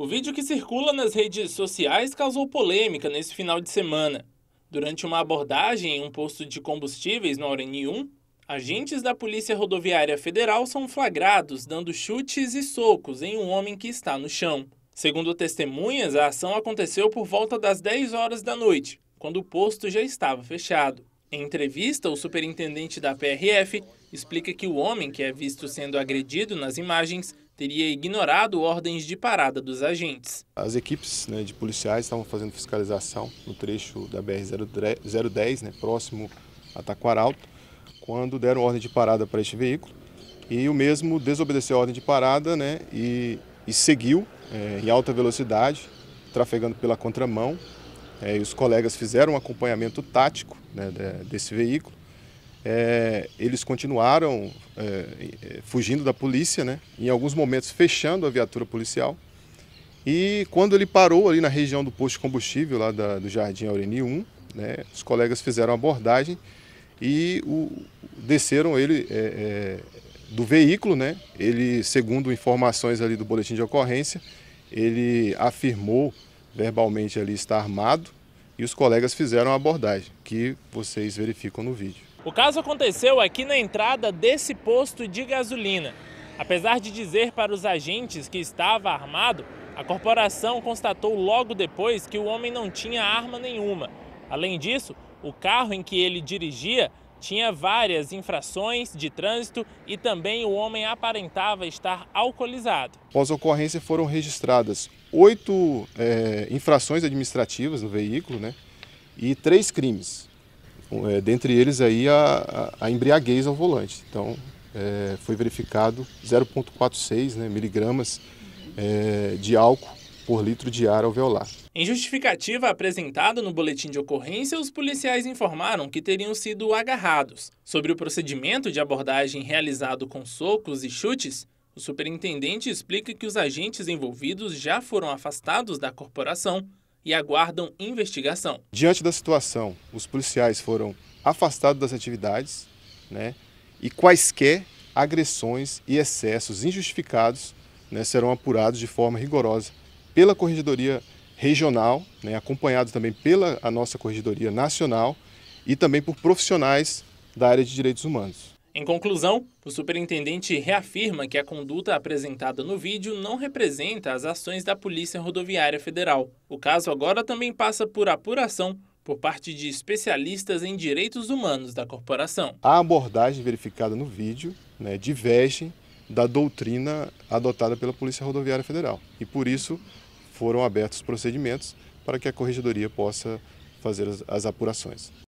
O vídeo que circula nas redes sociais causou polêmica nesse final de semana. Durante uma abordagem em um posto de combustíveis no Aureni 1, agentes da Polícia Rodoviária Federal são flagrados dando chutes e socos em um homem que está no chão. Segundo testemunhas, a ação aconteceu por volta das 10 horas da noite, quando o posto já estava fechado. Em entrevista, o superintendente da PRF explica que o homem que é visto sendo agredido nas imagens teria ignorado ordens de parada dos agentes. As equipes né, de policiais estavam fazendo fiscalização no trecho da BR-010, né, próximo a Taquaralto, quando deram ordem de parada para este veículo. E o mesmo desobedeceu a ordem de parada né, e, e seguiu é, em alta velocidade, trafegando pela contramão. É, os colegas fizeram um acompanhamento tático né, desse veículo é, eles continuaram é, é, fugindo da polícia, né? em alguns momentos fechando a viatura policial. E quando ele parou ali na região do posto de combustível, lá da, do Jardim Aureni 1, né? os colegas fizeram a abordagem e o, desceram ele é, é, do veículo. Né? Ele, segundo informações ali do boletim de ocorrência, ele afirmou verbalmente ali estar armado e os colegas fizeram a abordagem, que vocês verificam no vídeo. O caso aconteceu aqui na entrada desse posto de gasolina. Apesar de dizer para os agentes que estava armado, a corporação constatou logo depois que o homem não tinha arma nenhuma. Além disso, o carro em que ele dirigia tinha várias infrações de trânsito e também o homem aparentava estar alcoolizado. Após a ocorrência, foram registradas oito é, infrações administrativas no veículo né, e três crimes é, dentre eles aí a, a, a, embriaguez ao volante. Então é, foi verificado 0,46 né, miligramas é, de álcool por litro de ar alveolar. Em justificativa apresentada no boletim de ocorrência, os policiais informaram que teriam sido agarrados. Sobre o procedimento de abordagem realizado com socos e chutes, o superintendente explica que os agentes envolvidos já foram afastados da corporação e aguardam investigação. Diante da situação, os policiais foram afastados das atividades né, e quaisquer agressões e excessos injustificados né, serão apurados de forma rigorosa pela Corregedoria Regional, né, acompanhado também pela a nossa Corregedoria Nacional e também por profissionais da área de direitos humanos. Em conclusão, o superintendente reafirma que a conduta apresentada no vídeo não representa as ações da Polícia Rodoviária Federal. O caso agora também passa por apuração por parte de especialistas em direitos humanos da corporação. A abordagem verificada no vídeo né, diverge da doutrina adotada pela Polícia Rodoviária Federal e por isso foram abertos procedimentos para que a corregedoria possa fazer as, as apurações.